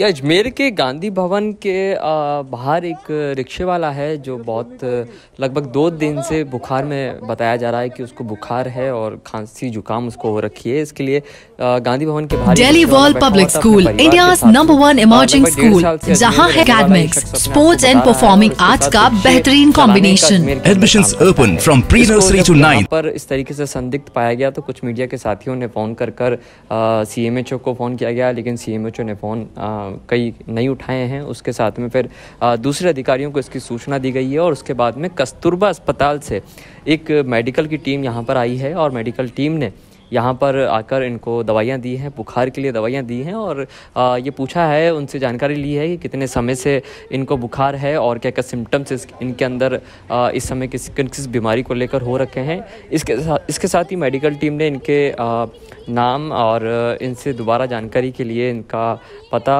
ये अजमेर के गांधी भवन के बाहर एक रिक्शे वाला है जो बहुत लगभग दो दिन से बुखार में बताया जा रहा है कि उसको बुखार है और खांसी जुकाम उसको हो रखी है इसके लिए गांधी भवन के बाहर Daily World Public School India number one emerging school जहां है academics sports and performing arts का बेहतरीन combination admission open from pre nursery to ninth पर इस तरीके से संदिग्ध पाया गया तो कुछ मीडिया के साथियों ने फोन कर कर सी को फोन किया गया लेकिन सी ने फोन कई नहीं उठाए हैं उसके साथ में फिर दूसरे अधिकारियों को इसकी सूचना दी गई है और उसके बाद में कस्तूरबा अस्पताल से एक मेडिकल की टीम यहाँ पर आई है और मेडिकल टीम ने यहाँ पर आकर इनको दवाइयाँ दी हैं बुखार के लिए दवाइयाँ दी हैं और ये पूछा है उनसे जानकारी ली है कि कितने समय से इनको बुखार है और क्या क्या सिम्टम्स इनके अंदर इस समय किस किस बीमारी को लेकर हो रखे हैं इसके साथ इसके साथ ही मेडिकल टीम ने इनके नाम और इनसे दोबारा जानकारी के लिए इनका पता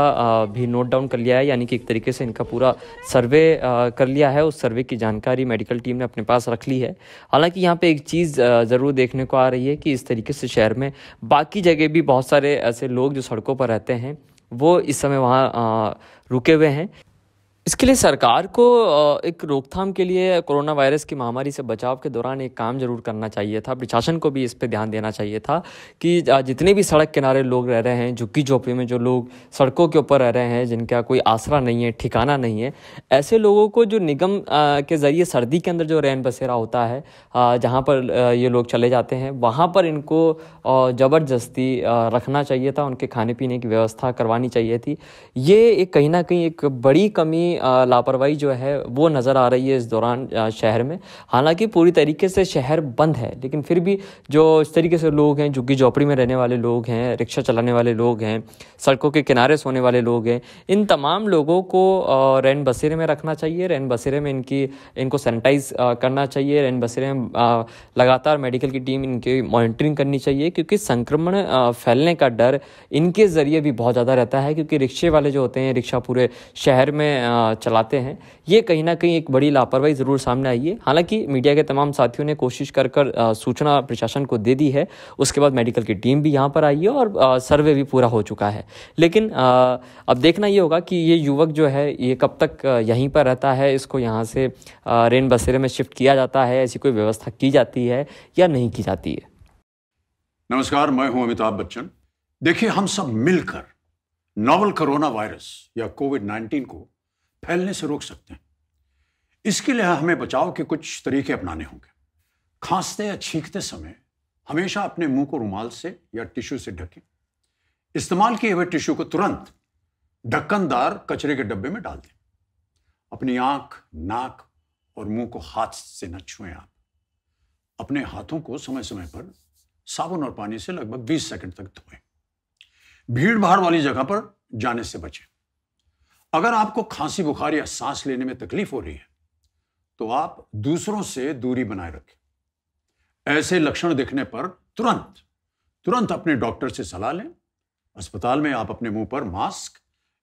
भी नोट डाउन कर लिया है यानी कि एक तरीके से इनका पूरा सर्वे कर लिया है उस सर्वे की जानकारी मेडिकल टीम ने अपने पास रख ली है हालांकि यहाँ पे एक चीज़ ज़रूर देखने को आ रही है कि इस तरीके से इस शहर में बाकी जगह भी बहुत सारे ऐसे लोग जो सड़कों पर रहते हैं वो इस समय वहाँ रुके हुए हैं इसके लिए सरकार को एक रोकथाम के लिए कोरोना वायरस की महामारी से बचाव के दौरान एक काम जरूर करना चाहिए था प्रशासन को भी इस पर ध्यान देना चाहिए था कि जितने भी सड़क किनारे लोग रह रहे हैं झुग्गी झोपड़ी में जो लोग सड़कों के ऊपर रह रहे हैं जिनका कोई आसरा नहीं है ठिकाना नहीं है ऐसे लोगों को जो निगम के ज़रिए सर्दी के अंदर जो रैन बसेरा होता है जहाँ पर ये लोग चले जाते हैं वहाँ पर इनको ज़बरदस्ती रखना चाहिए था उनके खाने पीने की व्यवस्था करवानी चाहिए थी ये एक कहीं ना कहीं एक बड़ी कमी लापरवाही जो है वो नज़र आ रही है इस दौरान शहर में हालांकि पूरी तरीके से शहर बंद है लेकिन फिर भी जो इस तरीके से लोग हैं झुग्गी झोपड़ी में रहने वाले लोग हैं रिक्शा चलाने वाले लोग हैं सड़कों के किनारे सोने वाले लोग हैं इन तमाम लोगों को रैन बसेरे में रखना चाहिए रैन बसेरे में इनकी इनको सैनिटाइज करना चाहिए रैन बसेरे में लगातार मेडिकल की टीम इनकी मॉनिटरिंग करनी चाहिए क्योंकि संक्रमण फैलने का डर इनके ज़रिए भी बहुत ज़्यादा रहता है क्योंकि रिक्शे वाले जो होते हैं रिक्शा पूरे शहर में चलाते हैं ये कहीं ना कहीं एक बड़ी लापरवाही ज़रूर सामने आई है हालांकि मीडिया के तमाम साथियों ने कोशिश कर कर सूचना प्रशासन को दे दी है उसके बाद मेडिकल की टीम भी यहाँ पर आई है और सर्वे भी पूरा हो चुका है लेकिन अब देखना ये होगा कि ये युवक जो है ये कब तक यहीं पर रहता है इसको यहाँ से रेन बसेरे में शिफ्ट किया जाता है ऐसी कोई व्यवस्था की जाती है या नहीं की जाती है नमस्कार मैं हूं अमिताभ बच्चन देखिए हम सब मिलकर नोवल कोरोना वायरस या कोविड 19 को फैलने से रोक सकते हैं इसके लिए हमें बचाव के कुछ तरीके अपनाने होंगे खांसते या छींकते समय हमेशा अपने मुंह को रुमाल से या टिश्यू से ढकें इस्तेमाल किए हुए टिश्यू को तुरंत ढक्कनदार कचरे के डब्बे में डाल दें अपनी आंख नाक और मुंह को हाथ से न छुएं आप अपने हाथों को समय समय पर साबुन और पानी से लगभग 20 सेकंड तक धोएं भीड़ भाड़ वाली जगह पर जाने से बचें अगर आपको खांसी बुखार या सांस लेने में तकलीफ हो रही है तो आप दूसरों से दूरी बनाए रखें ऐसे लक्षण दिखने पर तुरंत तुरंत अपने डॉक्टर से सलाह लें अस्पताल में आप अपने मुंह पर मास्क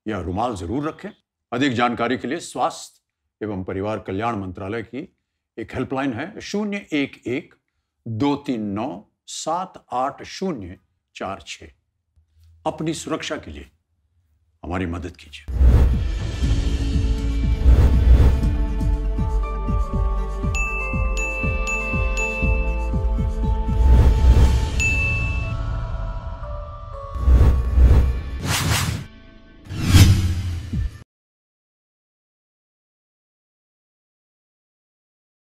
या रुमाल जरूर रखें अधिक जानकारी के लिए स्वास्थ्य एवं परिवार कल्याण मंत्रालय की एक हेल्पलाइन है शून्य एक एक दो तीन नौ सात आठ शून्य चार छ अपनी सुरक्षा के लिए हमारी मदद कीजिए